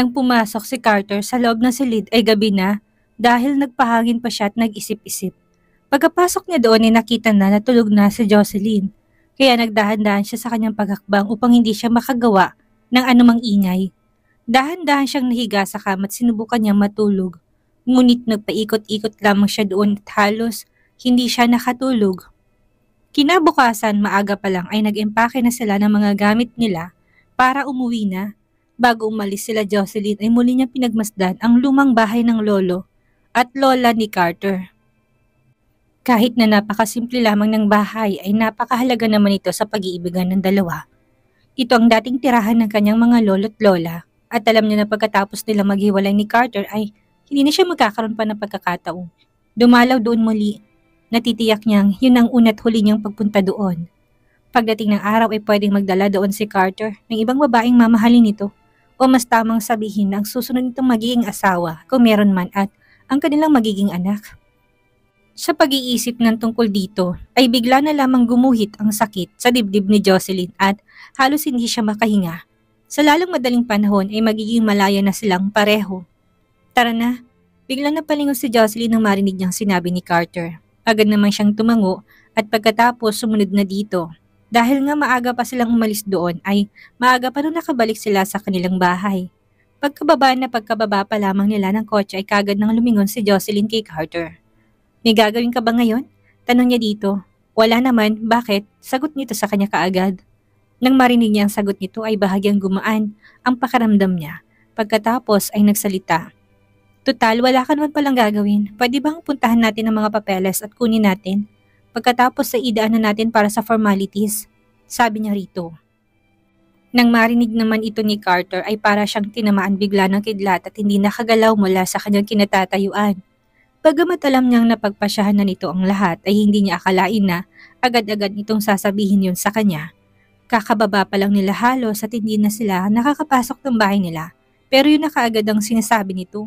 Nang pumasok si Carter sa loob ng silid ay gabi na dahil nagpahangin pa siya at nag-isip-isip. Pagkapasok niya doon ay nakita na natulog na si Jocelyn kaya nagdahan-dahan siya sa kanyang paghakbang upang hindi siya makagawa ng anumang ingay. Dahan-dahan siyang nahiga sa kama at sinubukan niyang matulog. Ngunit nagpaikot-ikot lamang siya doon at halos hindi siya nakatulog. Kinabukasan maaga pa lang ay nag-empake na sila ng mga gamit nila para umuwi na Bago umalis sila Jocelyn ay muli niya pinagmasdan ang lumang bahay ng lolo at lola ni Carter. Kahit na napakasimple lamang ng bahay ay napakahalaga naman ito sa pag-iibigan ng dalawa. Ito ang dating tirahan ng kanyang mga lolo't lola at alam niya na pagkatapos nila maghiwalay ni Carter ay hindi na siya magkakaroon pa ng pagkakataon. Dumalaw doon muli. Natitiyak niyang yun ang una't huli niyang pagpunta doon. Pagdating ng araw ay pwedeng magdala doon si Carter ng ibang babaeng mamahalin nito o mas tamang sabihin na ang susunod nitong magiging asawa kung meron man at ang kanilang magiging anak. Sa pag-iisip ng tungkol dito ay bigla na lamang gumuhit ang sakit sa dibdib ni Jocelyn at halos hindi siya makahinga. Sa lalong madaling panahon ay magiging malaya na silang pareho. Tara na, bigla na palingon si Jocelyn nang marinig niyang sinabi ni Carter. Agad naman siyang tumango at pagkatapos sumunod na dito dahil nga maaga pa silang umalis doon ay maaga pa rin nakabalik sila sa kanilang bahay. Pagkababa na pagkababa pa lamang nila ng kotse ay kagad nang lumingon si Jocelyn K. Carter. May gagawin ka ba ngayon? Tanong niya dito. Wala naman, bakit? Sagot nito sa kanya kaagad. Nang marinig niya ang sagot nito ay bahagyang gumaan ang pakaramdam niya. Pagkatapos ay nagsalita. Tutal, wala ka naman palang gagawin. Pwede bang puntahan natin ang mga papeles at kunin natin? Pagkatapos sa idaan natin para sa formalities, sabi niya rito. Nang marinig naman ito ni Carter ay para siyang tinamaan bigla ng kidlat at hindi nakagalaw mula sa kanyang kinatatayuan. Bagamat alam niyang napagpasyahan na nito ang lahat ay hindi niya akalain na agad-agad itong sasabihin yon sa kanya. Kakababa pa lang nila halos at hindi na sila nakakapasok ng bahay nila. Pero yun na kaagad ang sinasabi nito.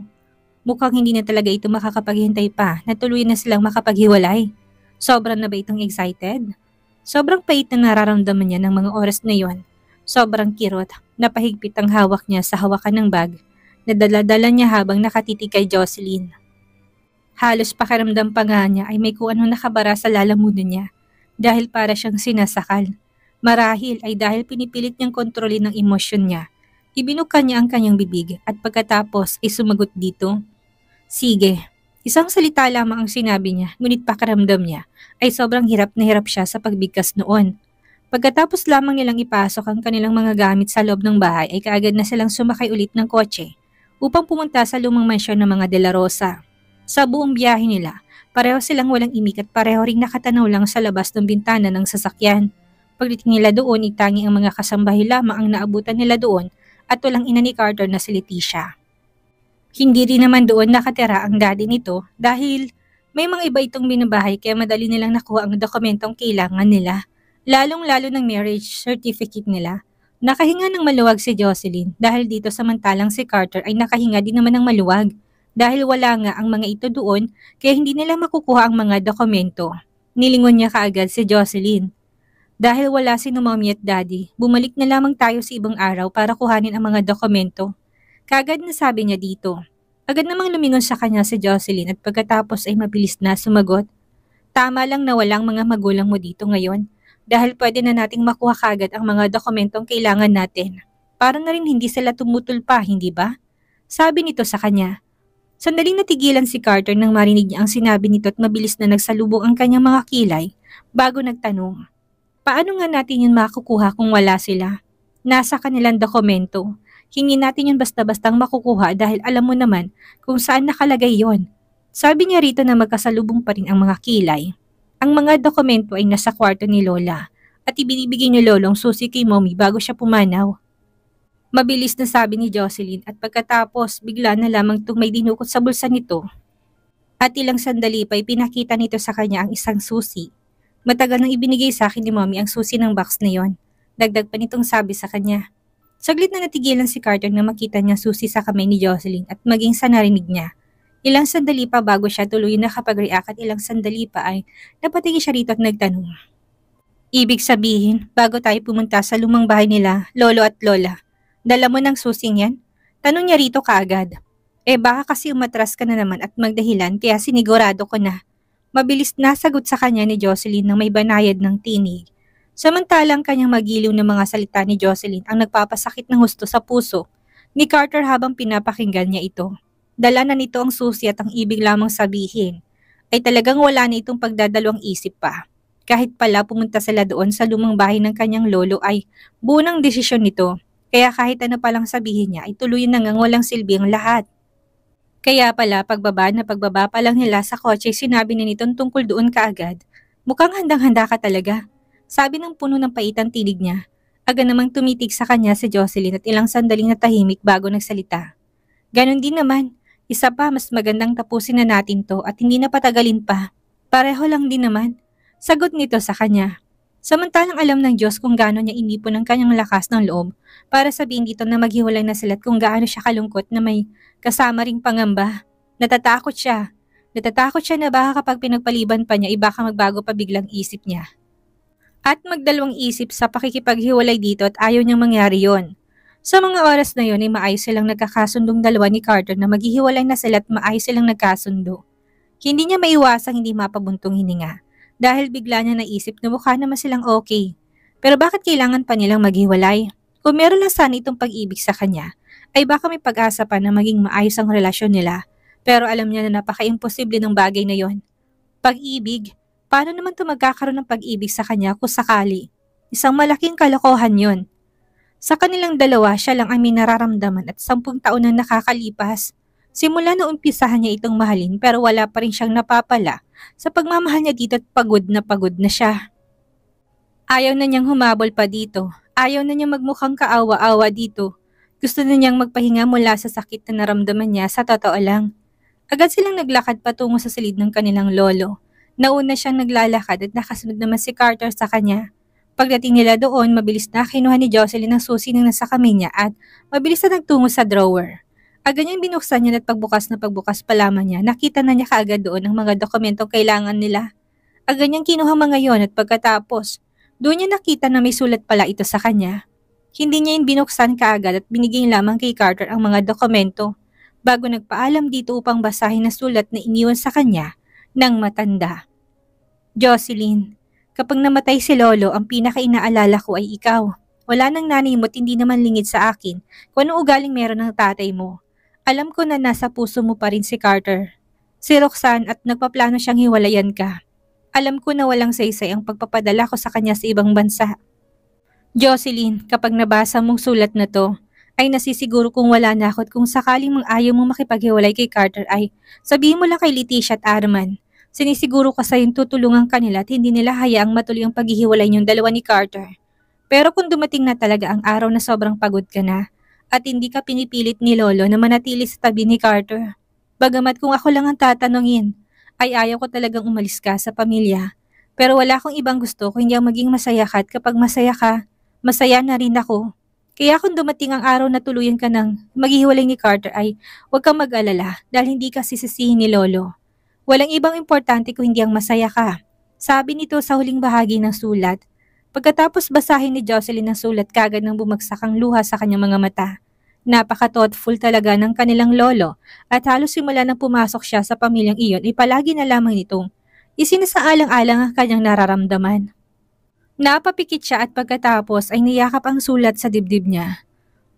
Mukhang hindi na talaga ito makakapaghintay pa na tuloy na silang makapaghiwalay. Sobrang na ba itong excited? Sobrang pait na nararamdaman niya ng mga oras na yon. Sobrang kirot, napahigpit ang hawak niya sa hawakan ng bag na daladala niya habang nakatitig kay Jocelyn. Halos pakiramdam pa nga niya ay may kung nakabara sa lalamunan niya dahil para siyang sinasakal. Marahil ay dahil pinipilit niyang kontrolin ang emosyon niya. Ibinuka niya ang kanyang bibig at pagkatapos ay sumagot dito, Sige, Isang salita lamang ang sinabi niya, ngunit pakaramdam niya ay sobrang hirap na hirap siya sa pagbigkas noon. Pagkatapos lamang nilang ipasok ang kanilang mga gamit sa loob ng bahay ay kaagad na silang sumakay ulit ng kotse upang pumunta sa lumang mansyon ng mga De Rosa. Sa buong biyahe nila, pareho silang walang imik at pareho ring nakatanaw lang sa labas ng bintana ng sasakyan. Pagdating nila doon, itangi ang mga kasambahay lamang ang naabutan nila doon at walang ina ni Carter na si Leticia. Hindi rin naman doon nakatira ang daddy nito dahil may mga iba itong binabahay kaya madali nilang nakuha ang dokumentong kailangan nila, lalong-lalo ng marriage certificate nila. Nakahinga ng maluwag si Jocelyn dahil dito samantalang si Carter ay nakahinga din naman ng maluwag dahil wala nga ang mga ito doon kaya hindi nila makukuha ang mga dokumento. Nilingon niya kaagad si Jocelyn. Dahil wala si no mommy at daddy, bumalik na lamang tayo sa ibang araw para kuhanin ang mga dokumento Kagad na sabi niya dito. Agad namang lumingon sa kanya si Jocelyn at pagkatapos ay mabilis na sumagot. Tama lang na walang mga magulang mo dito ngayon dahil pwede na nating makuha kagad ang mga dokumentong kailangan natin. Para na rin hindi sila tumutulpa, hindi ba? Sabi nito sa kanya. Sandaling natigilan si Carter nang marinig niya ang sinabi nito at mabilis na nagsalubong ang kanyang mga kilay bago nagtanong. Paano nga natin yun makukuha kung wala sila? Nasa kanilang dokumento. Hingi natin yun basta-bastang makukuha dahil alam mo naman kung saan nakalagay yon. Sabi niya rito na magkasalubong pa rin ang mga kilay. Ang mga dokumento ay nasa kwarto ni Lola at ibinibigay ni Lolong susi kay Mommy bago siya pumanaw. Mabilis na sabi ni Jocelyn at pagkatapos bigla na lamang itong may dinukot sa bulsa nito. At ilang sandali pa ipinakita nito sa kanya ang isang susi. Matagal nang ibinigay sa akin ni mommy ang susi ng box na yon. Dagdag pa nitong sabi sa kanya. Saglit na natigilan si Carter na makita niya susi sa kamay ni Jocelyn at maging sa narinig niya. Ilang sandali pa bago siya tuloy nakapag-react at ilang sandali pa ay napatingin siya rito at nagtanong. Ibig sabihin, bago tayo pumunta sa lumang bahay nila, lolo at lola, dala mo ng susing yan? Tanong niya rito kaagad. Eh baka kasi umatras ka na naman at magdahilan kaya sinigurado ko na. Mabilis na sagot sa kanya ni Jocelyn nang may banayad ng tinig Samantalang kanyang magiliw ng mga salita ni Jocelyn ang nagpapasakit ng husto sa puso ni Carter habang pinapakinggan niya ito. Dala na nito ang susi at ang ibig lamang sabihin ay talagang wala na itong pagdadalawang isip pa. Kahit pala pumunta sila doon sa lumang bahay ng kanyang lolo ay bunang desisyon nito. Kaya kahit ano palang sabihin niya ay tuloy nangangawalang silbi ang lahat. Kaya pala pagbaba na pagbaba pa lang nila sa kotse sinabi na nitong tungkol doon kaagad. Mukhang handang-handa ka talaga. Sabi ng puno ng paitang tinig niya. Aga namang tumitig sa kanya si Jocelyn at ilang sandaling natahimik bago nagsalita. Ganon din naman. Isa pa, mas magandang tapusin na natin to at hindi na patagalin pa. Pareho lang din naman. Sagot nito sa kanya. Samantalang alam ng Diyos kung gaano niya inipon ng kanyang lakas ng loob para sabihin dito na maghiwalay na sila at kung gaano siya kalungkot na may kasama ring pangamba. Natatakot siya. Natatakot siya na baka kapag pinagpaliban pa niya, iba eh, ka magbago pa biglang isip niya at magdalawang isip sa pakikipaghiwalay dito at ayaw niyang mangyari yon. Sa mga oras na yon ay maayos silang nagkakasundong dalawa ni Carter na maghihiwalay na sila at maayos silang nagkasundo. Hindi niya maiwasang hindi mapabuntong hininga dahil bigla niya naisip na mukha naman silang okay. Pero bakit kailangan pa nilang maghiwalay? Kung meron lang sana itong pag-ibig sa kanya, ay baka may pag-asa pa na maging maayos ang relasyon nila. Pero alam niya na napaka-imposible ng bagay na yon. Pag-ibig, paano naman to magkakaroon ng pag-ibig sa kanya kung sakali? Isang malaking kalokohan yun. Sa kanilang dalawa, siya lang ang may nararamdaman at sampung taon nang nakakalipas. Simula na umpisahan niya itong mahalin pero wala pa rin siyang napapala sa pagmamahal niya dito at pagod na pagod na siya. Ayaw na niyang humabol pa dito. Ayaw na niyang magmukhang kaawa-awa dito. Gusto na niyang magpahinga mula sa sakit na naramdaman niya sa totoo lang. Agad silang naglakad patungo sa silid ng kanilang lolo. Nauna siyang naglalakad at nakasunod naman si Carter sa kanya. Pagdating nila doon, mabilis na kinuha ni Jocelyn ang susi ng nasa kamay niya at mabilis na nagtungo sa drawer. Agad niyang binuksan niya at pagbukas na pagbukas pa lamang niya, nakita na niya kaagad doon ang mga dokumentong kailangan nila. Agad niyang kinuha mga yon at pagkatapos, doon niya nakita na may sulat pala ito sa kanya. Hindi niya yun binuksan kaagad at binigay lamang kay Carter ang mga dokumento. Bago nagpaalam dito upang basahin na sulat na iniwan sa kanya, ng matanda. Jocelyn, kapag namatay si Lolo, ang pinaka-inaalala ko ay ikaw. Wala nang nanay mo hindi naman lingid sa akin kung anong ugaling meron ng tatay mo. Alam ko na nasa puso mo pa rin si Carter, si Roxanne at nagpaplano siyang hiwalayan ka. Alam ko na walang saysay ang pagpapadala ko sa kanya sa ibang bansa. Jocelyn, kapag nabasa mong sulat na to, ay nasisiguro kong wala na ako kung sakaling mang ayaw mong makipaghiwalay kay Carter ay sabihin mo lang kay Leticia at Arman Sinisiguro ka sa tutulungan kanila at hindi nila hayaang matuloy ang paghihiwalay niyong dalawa ni Carter. Pero kung dumating na talaga ang araw na sobrang pagod ka na at hindi ka pinipilit ni Lolo na manatili sa tabi ni Carter, bagamat kung ako lang ang tatanungin, ay ayaw ko talagang umalis ka sa pamilya. Pero wala akong ibang gusto kung hindi ang maging masaya ka at kapag masaya ka, masaya na rin ako. Kaya kung dumating ang araw na tuluyan ka ng maghihiwalay ni Carter ay huwag kang mag-alala dahil hindi ka sisisihin ni Lolo. Walang ibang importante kung hindi ang masaya ka. Sabi nito sa huling bahagi ng sulat. Pagkatapos basahin ni Jocelyn ang sulat kagad nang bumagsak ang luha sa kanyang mga mata. Napaka-thoughtful talaga ng kanilang lolo at halos simula nang pumasok siya sa pamilyang iyon ay palagi na lamang nitong isinasaalang-alang ang kanyang nararamdaman. Napapikit siya at pagkatapos ay niyakap ang sulat sa dibdib niya.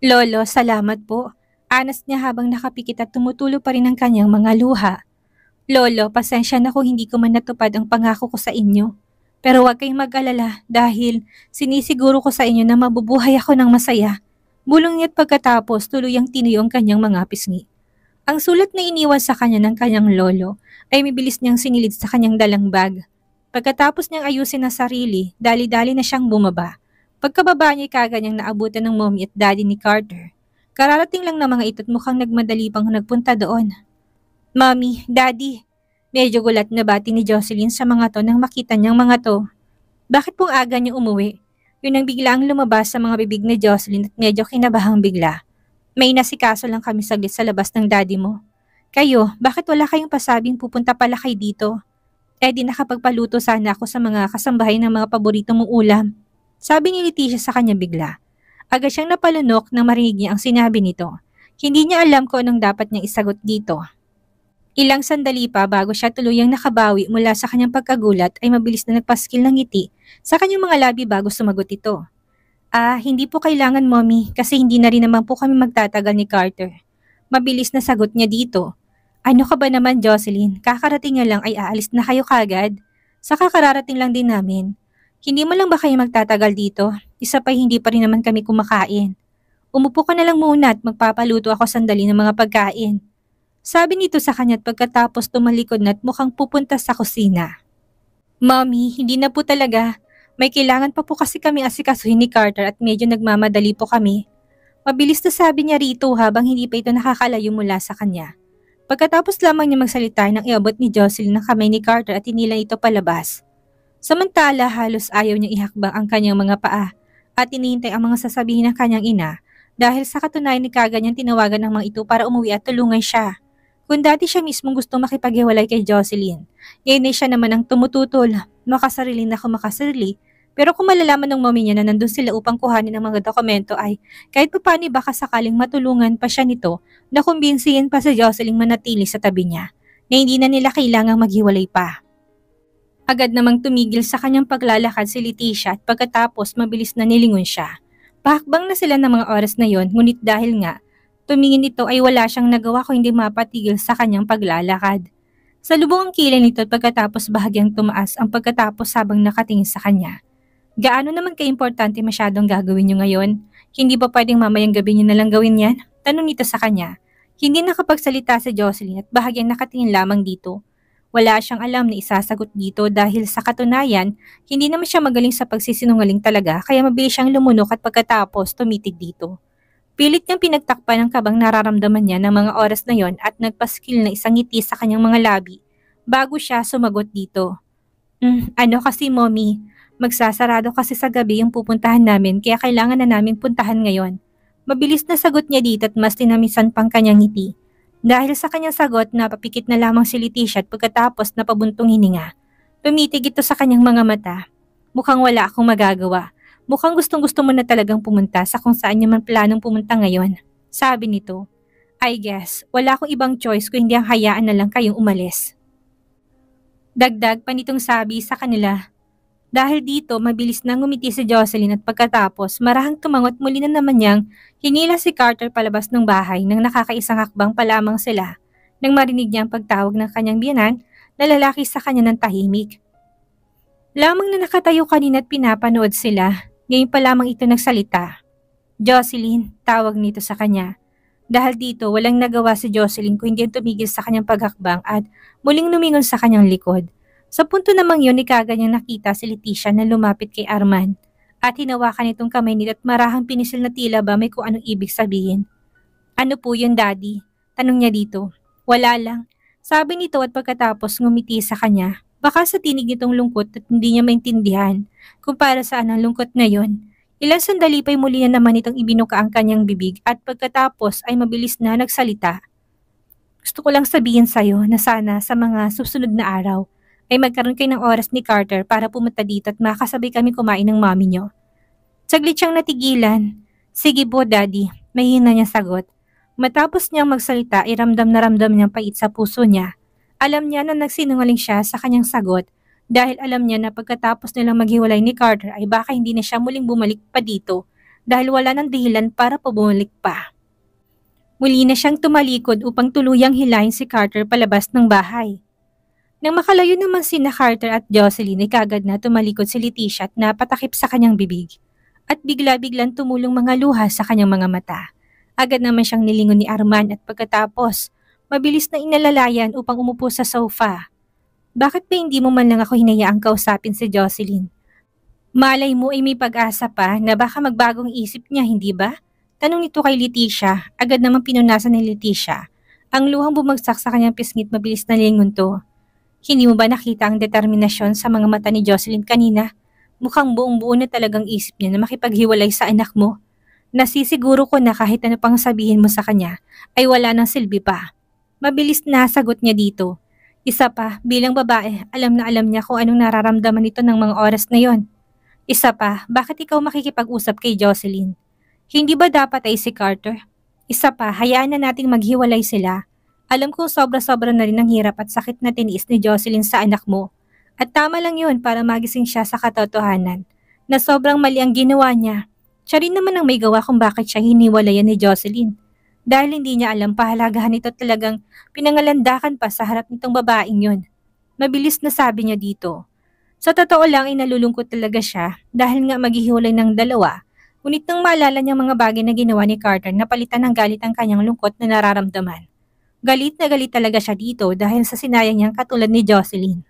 Lolo, salamat po. Anas niya habang nakapikit at tumutulo pa rin ang kanyang mga luha. Lolo, pasensya na kung hindi ko man natupad ang pangako ko sa inyo. Pero huwag kayong mag-alala dahil sinisiguro ko sa inyo na mabubuhay ako ng masaya. Bulong niya't pagkatapos tuluyang tinuyo ang kanyang mga pisngi. Ang sulat na iniwan sa kanya ng kanyang lolo ay mibilis niyang sinilid sa kanyang dalang bag. Pagkatapos niyang ayusin na sarili, dali-dali na siyang bumaba. Pagkababa niya kagad niyang naabutan ng mommy at daddy ni Carter. Kararating lang ng mga ito't mukhang nagmadali pang nagpunta doon Mommy, Daddy, medyo gulat na bati ni Jocelyn sa mga to nang makita niyang mga to. Bakit pong aga niyo umuwi? Yun ang biglang lumabas sa mga bibig ni Jocelyn at medyo kinabahang bigla. May nasikaso lang kami saglit sa labas ng daddy mo. Kayo, bakit wala kayong pasabing pupunta pala kay dito? Eh di nakapagpaluto sana ako sa mga kasambahay ng mga paborito mong ulam. Sabi ni Leticia sa kanya bigla. Agad siyang napalunok nang marinig niya ang sinabi nito. Hindi niya alam kung anong dapat niyang isagot dito. Ilang sandali pa bago siya tuluyang nakabawi mula sa kanyang pagkagulat ay mabilis na nagpaskil ng ngiti sa kanyang mga labi bago sumagot ito. Ah, hindi po kailangan, mommy, kasi hindi na rin naman po kami magtatagal ni Carter. Mabilis na sagot niya dito. Ano ka ba naman, Jocelyn? Kakarating niya lang ay aalis na kayo kagad. Sa kakararating lang din namin. Hindi mo lang ba kayo magtatagal dito? Isa pa hindi pa rin naman kami kumakain. Umupo ka na lang muna at magpapaluto ako sandali ng mga pagkain. Sabi nito sa kanya't pagkatapos tumalikod na't mukhang pupunta sa kusina. Mommy, hindi na po talaga. May kailangan pa po kasi kami asikasuhin ni Carter at medyo nagmamadali po kami. Mabilis na sabi niya rito habang hindi pa ito nakakalayo mula sa kanya. Pagkatapos lamang niya magsalita nang iabot ni Jocelyn ng kamay ni Carter at inilang ito palabas. Samantala halos ayaw niyang ihakbang ang kanyang mga paa at inihintay ang mga sasabihin ng kanyang ina dahil sa katunayan ni kaganyan tinawagan ng mga ito para umuwi at tulungan siya. Kung dati siya mismo gusto makipaghiwalay kay Jocelyn, ngayon ay siya naman ang tumututol, makasarili na kumakasarili. pero kung malalaman ng mommy niya na nandun sila upang kuhanin ang mga dokumento ay kahit pa paano baka sakaling matulungan pa siya nito na kumbinsihin pa si Jocelyn manatili sa tabi niya na hindi na nila kailangang maghiwalay pa. Agad namang tumigil sa kanyang paglalakad si Leticia at pagkatapos mabilis na nilingon siya. Pahakbang na sila ng mga oras na yon ngunit dahil nga Tumingin ito ay wala siyang nagawa kung hindi mapatigil sa kanyang paglalakad. Sa lubong ang kilay nito at pagkatapos bahagyang tumaas ang pagkatapos habang nakatingin sa kanya. Gaano naman kaimportante masyadong gagawin niyo ngayon? Hindi ba pwedeng mamayang gabi niyo nalang gawin yan? Tanong nito sa kanya. Hindi nakapagsalita si Jocelyn at bahagyang nakatingin lamang dito. Wala siyang alam na isasagot dito dahil sa katunayan, hindi naman siya magaling sa pagsisinungaling talaga kaya mabilis siyang lumunok at pagkatapos tumitig dito. Pilit niyang pinagtakpan ang kabang nararamdaman niya ng mga oras na yon at nagpaskil na isang ngiti sa kanyang mga labi bago siya sumagot dito. Mm, ano kasi, mommy? Magsasarado kasi sa gabi yung pupuntahan namin kaya kailangan na namin puntahan ngayon. Mabilis na sagot niya dito at mas tinamisan pang kanyang ngiti. Dahil sa kanyang sagot, napapikit na lamang si Leticia at pagkatapos napabuntong hininga. Tumitig ito sa kanyang mga mata. Mukhang wala akong magagawa. Mukhang gustong-gusto mo na talagang pumunta sa kung saan niya man planong pumunta ngayon. Sabi nito, I guess, wala akong ibang choice kung hindi ang hayaan na lang kayong umalis. Dagdag pa nitong sabi sa kanila. Dahil dito, mabilis na ngumiti si Jocelyn at pagkatapos, marahang tumangot muli na naman niyang hinila si Carter palabas ng bahay nang nakakaisang hakbang pa lamang sila nang marinig niya ang pagtawag ng kanyang biyanan na lalaki sa kanya ng tahimik. Lamang na nakatayo kanina at pinapanood sila ngayon pa lamang ito nagsalita. Jocelyn, tawag nito sa kanya. Dahil dito, walang nagawa si Jocelyn kung hindi tumigil sa kanyang paghakbang at muling lumingon sa kanyang likod. Sa punto namang yun, ni Kaga niyang nakita si Leticia na lumapit kay Arman at hinawakan itong kamay nila at marahang pinisil na tila ba may kung anong ibig sabihin. Ano po yun, Daddy? Tanong niya dito. Wala lang. Sabi nito at pagkatapos ngumiti sa kanya. Baka sa tinig nitong lungkot at hindi niya maintindihan kung para saan ang lungkot na yon. Ilang sandali pa'y muli na naman itong ibinuka ang kanyang bibig at pagkatapos ay mabilis na nagsalita. Gusto ko lang sabihin sa'yo na sana sa mga susunod na araw ay magkaroon kayo ng oras ni Carter para pumunta dito at makasabay kami kumain ng mami niyo. Saglit siyang natigilan. Sige po, daddy. Mahina niya sagot. Matapos niyang magsalita, iramdam na ramdam niyang pait sa puso niya alam niya na nagsinungaling siya sa kanyang sagot dahil alam niya na pagkatapos nilang maghiwalay ni Carter ay baka hindi na siya muling bumalik pa dito dahil wala ng dahilan para pa pa. Muli na siyang tumalikod upang tuluyang hilahin si Carter palabas ng bahay. Nang makalayo naman si na Carter at Jocelyn ay kagad na tumalikod si Leticia at napatakip sa kanyang bibig. At bigla-biglang tumulong mga luha sa kanyang mga mata. Agad naman siyang nilingon ni Arman at pagkatapos mabilis na inalalayan upang umupo sa sofa. Bakit pa hindi mo man lang ako hinayaang kausapin si Jocelyn? Malay mo ay may pag-asa pa na baka magbagong isip niya, hindi ba? Tanong nito kay Leticia, agad naman pinunasan ni Leticia. Ang luhang bumagsak sa kanyang pisngit mabilis na lingon to. Hindi mo ba nakita ang determinasyon sa mga mata ni Jocelyn kanina? Mukhang buong-buo na talagang isip niya na makipaghiwalay sa anak mo. Nasisiguro ko na kahit ano pang sabihin mo sa kanya, ay wala nang silbi pa. Mabilis na sagot niya dito. Isa pa, bilang babae, alam na alam niya kung anong nararamdaman nito ng mga oras na yon. Isa pa, bakit ikaw makikipag-usap kay Jocelyn? Hindi ba dapat ay si Carter? Isa pa, hayaan na nating maghiwalay sila. Alam kong sobra-sobra na rin ang hirap at sakit na tiniis ni Jocelyn sa anak mo. At tama lang yun para magising siya sa katotohanan na sobrang mali ang ginawa niya. Siya rin naman ang may gawa kung bakit siya hiniwalayan ni Jocelyn dahil hindi niya alam pahalagahan ito talagang pinangalandakan pa sa harap nitong babaeng yun. Mabilis na sabi niya dito. Sa totoo lang ay nalulungkot talaga siya dahil nga maghihiwalay ng dalawa. Ngunit nang maalala niya mga bagay na ginawa ni Carter na palitan ng galit ang kanyang lungkot na nararamdaman. Galit na galit talaga siya dito dahil sa sinaya niyang katulad ni Jocelyn.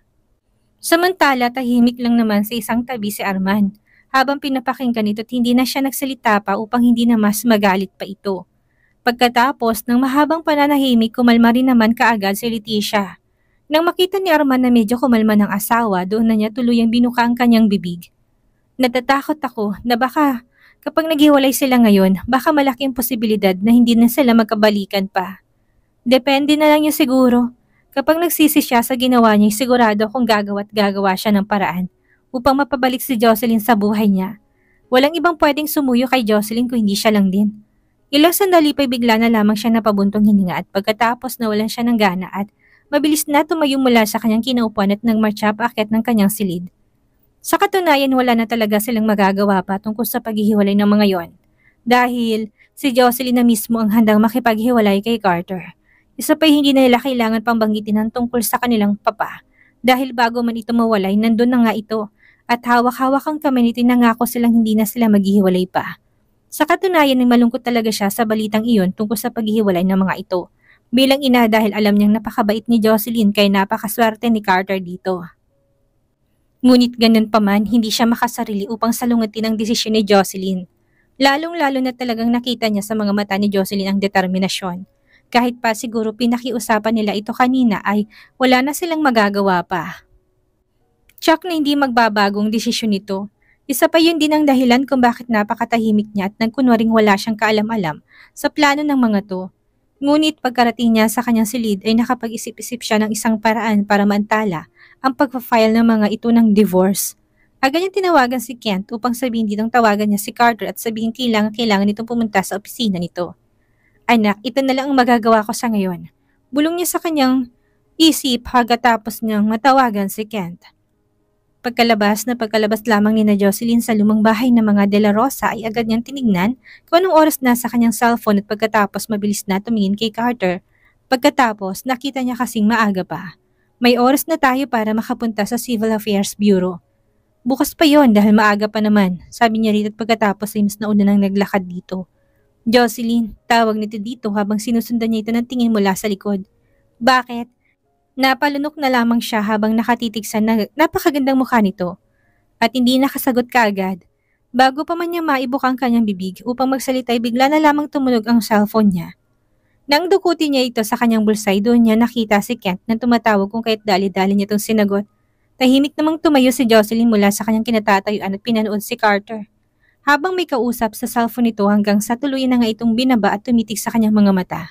Samantala tahimik lang naman sa isang tabi si Arman habang pinapakinggan ito at hindi na siya nagsalita pa upang hindi na mas magalit pa ito. Pagkatapos ng mahabang pananahimik, kumalma rin naman kaagad si Leticia. Nang makita ni Arman na medyo kumalma ng asawa, doon na niya tuluyang binuka ang kanyang bibig. Natatakot ako na baka kapag naghiwalay sila ngayon, baka malaking posibilidad na hindi na sila magkabalikan pa. Depende na lang yun siguro. Kapag nagsisi siya sa ginawa niya, sigurado akong gagawa at gagawa siya ng paraan upang mapabalik si Jocelyn sa buhay niya. Walang ibang pwedeng sumuyo kay Jocelyn kung hindi siya lang din. Ilang sandali pa bigla na lamang siya napabuntong hininga at pagkatapos nawalan siya ng gana at mabilis na tumayo mula sa kanyang kinaupuan at nagmarcha paakyat ng kanyang silid. Sa katunayan wala na talaga silang magagawa pa tungkol sa paghihiwalay ng mga yon. Dahil si Jocelyn na mismo ang handang makipaghiwalay kay Carter. Isa pa hindi na nila kailangan pang banggitin ang tungkol sa kanilang papa. Dahil bago man ito mawalay, nandun na nga ito. At hawak-hawak ang kamay nito nangako silang hindi na sila maghihiwalay pa. Sa katunayan ay malungkot talaga siya sa balitang iyon tungkol sa paghihiwalay ng mga ito. Bilang ina dahil alam niyang napakabait ni Jocelyn kaya napakaswerte ni Carter dito. Ngunit ganun pa hindi siya makasarili upang salungatin ang desisyon ni Jocelyn. Lalong-lalo na talagang nakita niya sa mga mata ni Jocelyn ang determinasyon. Kahit pa siguro pinakiusapan nila ito kanina ay wala na silang magagawa pa. Chuck na hindi magbabagong desisyon nito isa pa yun din ang dahilan kung bakit napakatahimik niya at nagkunwaring wala siyang kaalam-alam sa plano ng mga to. Ngunit pagkarating niya sa kanyang silid ay nakapag-isip-isip siya ng isang paraan para mantala ang pagpa ng mga ito ng divorce. Agad niya tinawagan si Kent upang sabihin din ang tawagan niya si Carter at sabihin kailangan kailangan nitong pumunta sa opisina nito. Anak, ito na lang ang magagawa ko sa ngayon. Bulong niya sa kanyang isip hagkatapos niyang matawagan si Kent. Pagkalabas na pagkalabas lamang ni na Jocelyn sa lumang bahay ng mga De La Rosa ay agad niyang tinignan kung anong oras na sa kanyang cellphone at pagkatapos mabilis na tumingin kay Carter. Pagkatapos, nakita niya kasing maaga pa. May oras na tayo para makapunta sa Civil Affairs Bureau. Bukas pa yon dahil maaga pa naman, sabi niya rito at pagkatapos ay mas nauna nang naglakad dito. Jocelyn, tawag nito dito habang sinusundan niya ito ng tingin mula sa likod. Bakit? Napalunok na lamang siya habang nakatitig sa na napakagandang mukha nito. At hindi nakasagot kaagad. Bago pa man niya maibok ang kanyang bibig upang magsalita ay bigla na lamang tumunog ang cellphone niya. Nang dukuti niya ito sa kanyang bulsay, doon niya nakita si Kent na tumatawag kung kahit dali-dali niya itong sinagot. Tahimik namang tumayo si Jocelyn mula sa kanyang kinatatayuan at pinanood si Carter. Habang may kausap sa cellphone nito hanggang sa tuluyan na nga itong binaba at tumitig sa kanyang mga mata.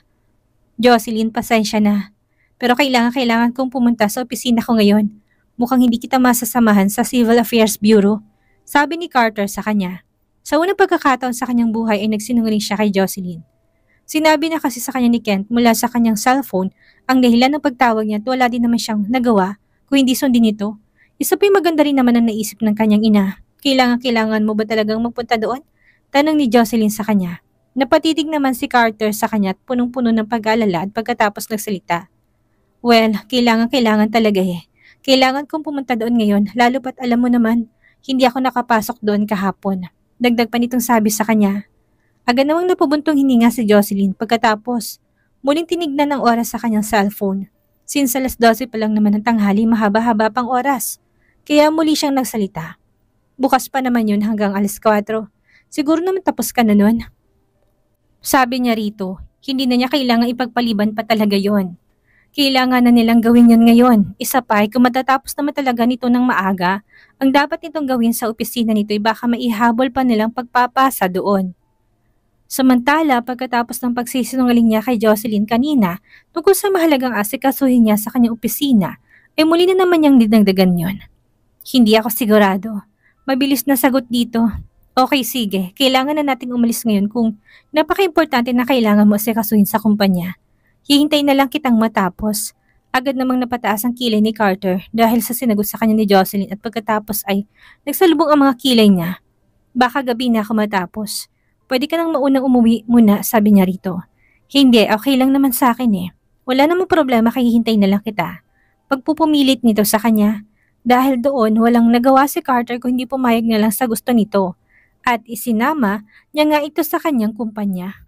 Jocelyn, pasensya na. Pero kailangan, kailangan kong pumunta sa opisina ko ngayon. Mukhang hindi kita masasamahan sa Civil Affairs Bureau, sabi ni Carter sa kanya. Sa unang pagkakataon sa kanyang buhay ay nagsinungaling siya kay Jocelyn. Sinabi na kasi sa kanya ni Kent mula sa kanyang cellphone ang dahilan ng pagtawag niya at wala din naman siyang nagawa kung hindi sundin ito. Isa pa'y maganda rin naman ang naisip ng kanyang ina. Kailangan-kailangan mo ba talagang magpunta doon? Tanong ni Jocelyn sa kanya. Napatitig naman si Carter sa kanya at punong-puno ng pag-aalala at pagkatapos nagsalita. Well, kailangan, kailangan talaga eh. Kailangan kong pumunta doon ngayon, lalo pat alam mo naman, hindi ako nakapasok doon kahapon. Dagdag pa nitong sabi sa kanya. Agad namang napubuntong hininga si Jocelyn pagkatapos. Muling tinignan ang oras sa kanyang cellphone. Since alas 12 pa lang naman ng tanghali, mahaba-haba pang oras. Kaya muli siyang nagsalita. Bukas pa naman yun hanggang alas 4. Siguro naman tapos ka na nun. Sabi niya rito, hindi na niya kailangan ipagpaliban pa talaga yon. Kailangan na nilang gawin yon ngayon. Isa pa ay kung matatapos naman talaga nito ng maaga, ang dapat nitong gawin sa opisina nito ay baka maihabol pa nilang pagpapasa doon. Samantala, pagkatapos ng pagsisinungaling niya kay Jocelyn kanina tungkol sa mahalagang asikasuhin niya sa kanyang opisina, ay muli na naman niyang dinagdagan yon. Hindi ako sigurado. Mabilis na sagot dito. Okay, sige. Kailangan na nating umalis ngayon kung napaka-importante na kailangan mo asikasuhin sa kumpanya. Hihintay na lang kitang matapos. Agad namang napataas ang kilay ni Carter dahil sa sinagot sa kanya ni Jocelyn at pagkatapos ay nagsalubong ang mga kilay niya. Baka gabi na ako matapos. Pwede ka nang maunang umuwi muna, sabi niya rito. Hindi, okay lang naman sa akin eh. Wala namang problema kay hihintay na lang kita. Pagpupumilit nito sa kanya, dahil doon walang nagawa si Carter kung hindi pumayag na lang sa gusto nito. At isinama niya nga ito sa kanyang kumpanya.